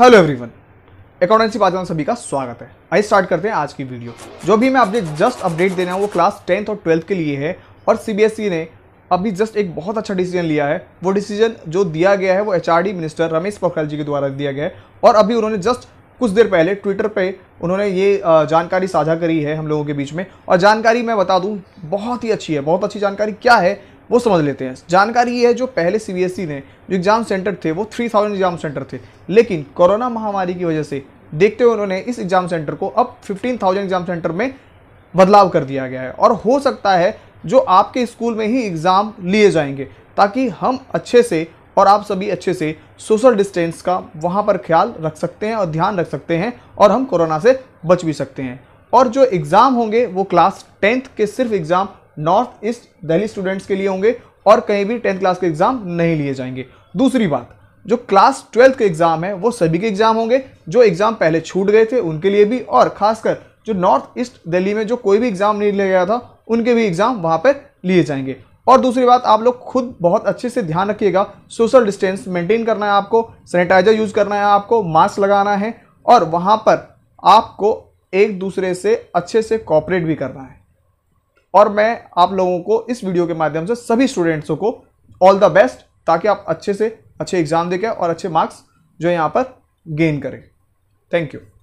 hello everyone accountancy बात में सभी का स्वागत है आइए स्टार्ट करते हैं आज की वीडियो जो भी मैं आपने जस्ट अपडेट देना है वो क्लास टेंथ और ट्वेल्थ के लिए है और सीबीएसई e ने अभी जस्ट एक बहुत अच्छा डिसीजन लिया है वो डिसीजन जो दिया गया है वो एच मिनिस्टर रमेश पोखरियाल जी के द्वारा दिया गया है और अभी उन्होंने जस्ट कुछ देर पहले ट्विटर पर उन्होंने ये जानकारी साझा करी है हम लोगों के बीच में और जानकारी मैं बता दूँ बहुत ही अच्छी है बहुत अच्छी जानकारी क्या है वो समझ लेते हैं जानकारी ये है जो पहले सी e ने जो एग्ज़ाम सेंटर थे वो थ्री थाउजेंड एग्ज़ाम सेंटर थे लेकिन कोरोना महामारी की वजह से देखते हुए उन्होंने इस एग्ज़ाम सेंटर को अब फिफ्टीन थाउजेंड एग्ज़ाम सेंटर में बदलाव कर दिया गया है और हो सकता है जो आपके स्कूल में ही एग्ज़ाम लिए जाएंगे ताकि हम अच्छे से और आप सभी अच्छे से सोशल डिस्टेंस का वहाँ पर ख्याल रख सकते हैं और ध्यान रख सकते हैं और हम कोरोना से बच भी सकते हैं और जो एग्ज़ाम होंगे वो क्लास टेंथ के सिर्फ exam north east Delhi students के लिए होंगे और कहीं भी टेंथ क्लास के एग्जाम नहीं लिए जाएंगे दूसरी बात जो क्लास ट्वेल्थ के एग्जाम है वो सभी के एग्जाम होंगे जो एग्जाम पहले छूट गए थे उनके लिए भी और खासकर जो नॉर्थ ईस्ट दिल्ली में जो कोई भी एग्जाम नहीं लिया गया था उनके भी एग्जाम वहाँ पर लिए जाएंगे और दूसरी बात आप लोग खुद बहुत अच्छे से ध्यान रखिएगा सोशल डिस्टेंस मेंटेन करना है आपको सैनिटाइजर यूज़ करना है आपको मास्क लगाना है और वहाँ पर आपको एक दूसरे से अच्छे से कॉपरेट भी करना है और मैं आप लोगों को इस वीडियो के माध्यम से सभी स्टूडेंट्सों को ऑल द बेस्ट ताकि आप अच्छे से अच्छे एग्जाम देकर और अच्छे मार्क्स जो यहाँ पर गेन करें थैंक यू